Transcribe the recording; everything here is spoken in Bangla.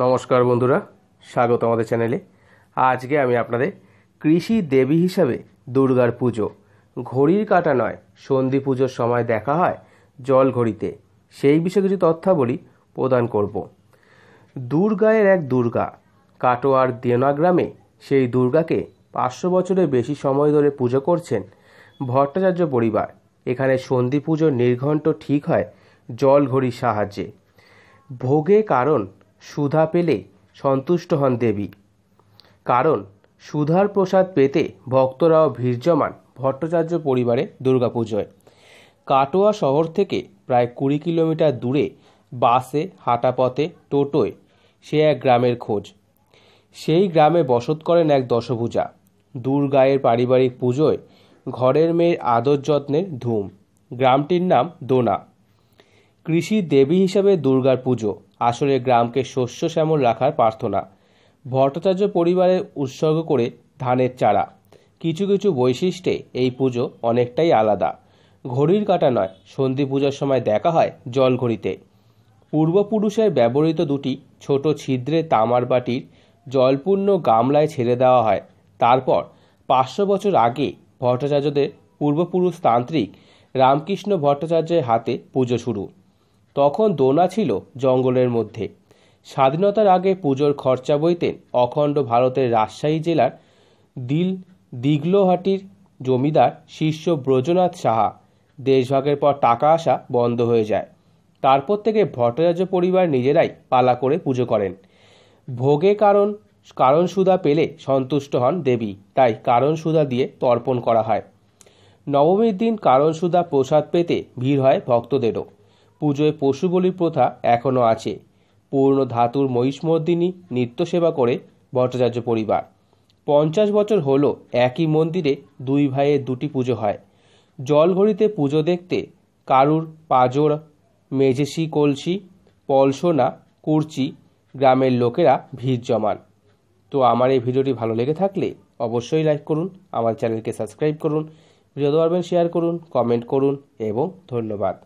নমস্কার বন্ধুরা স্বাগত আমাদের চ্যানেলে আজকে আমি আপনাদের কৃষি দেবী হিসাবে দুর্গার পুজো ঘড়ির কাটা নয় সন্ধি পুজোর সময় দেখা হয় জল ঘড়িতে সেই বিষয়ে কিছু তথ্যাবলী প্রদান করব দুর্গায়ের এক দুর্গা কাটোয়ার দেনা গ্রামে সেই দুর্গাকে পাঁচশো বছরের বেশি সময় ধরে পুজো করছেন ভট্টাচার্য পরিবার এখানে সন্ধি পুজোর নির্ঘণ্ট ঠিক হয় জল ঘড়ির সাহায্যে ভোগে কারণ সুধা পেলে সন্তুষ্ট হন দেবী কারণ সুধার প্রসাদ পেতে ভক্তরাও ভিড় ভট্টাচার্য পরিবারে দুর্গাপুজোয় কাটোয়া শহর থেকে প্রায় কুড়ি কিলোমিটার দূরে বাসে হাঁটাপথে টোটোয় সে এক গ্রামের খোঁজ সেই গ্রামে বসত করেন এক দশভূজা দুর্গায়ের পারিবারিক পুজোয় ঘরের মেয়ের আদর যত্নের ধুম গ্রামটির নাম দোনা কৃষি দেবী হিসাবে দুর্গার পুজো আসলে গ্রামকে শস্য শ্যামল রাখার প্রার্থনা ভট্টাচার্য পরিবারের উৎসর্গ করে ধানের চারা কিছু কিছু বৈশিষ্ট্যে এই পুজো অনেকটাই আলাদা ঘড়ির কাটা নয় সন্ধি পূজার সময় দেখা হয় জলঘড়িতে পূর্বপুরুষের ব্যবহৃত দুটি ছোট ছিদ্রে তামার বাটির জলপূর্ণ গামলায় ছেড়ে দেওয়া হয় তারপর পাঁচশো বছর আগে ভট্টাচার্যদের পূর্বপুরুষ তান্ত্রিক রামকৃষ্ণ ভট্টাচার্যের হাতে পুজো শুরু তখন দোনা ছিল জঙ্গলের মধ্যে স্বাধীনতার আগে পুজোর খরচা বইতেন অখণ্ড ভারতের রাজশাহী জেলার দিল দিগলোহাটির জমিদার শিষ্য ব্রজনাথ সাহা দেশভাগের পর টাকা আসা বন্ধ হয়ে যায় তারপর থেকে ভট্টাচার্য পরিবার নিজেরাই পালা করে পুজো করেন ভোগে কারণ কারণ সুদা পেলে সন্তুষ্ট হন দেবী তাই কারণ সুদা দিয়ে তর্পণ করা হয় নবমীর দিন কারণ সুদা প্রসাদ পেতে ভিড় হয় ভক্তদেরও পুজোয় পশু বলির প্রথা এখনও আছে পূর্ণ ধাতুর মহিষমর্দিনী নিত্যসেবা করে ভট্টাচার্য পরিবার পঞ্চাশ বছর হলো একই মন্দিরে দুই ভাইয়ের দুটি পুজো হয় জলঘড়িতে পুজো দেখতে কারুর পাজর মেঝেসি কলসি পলসোনা কুর্চি গ্রামের লোকেরা ভিড় জমান তো আমার এই ভিডিওটি ভালো লেগে থাকলে অবশ্যই লাইক করুন আমার চ্যানেলকে সাবস্ক্রাইব করুন ভিডিও পারবেন শেয়ার করুন কমেন্ট করুন এবং ধন্যবাদ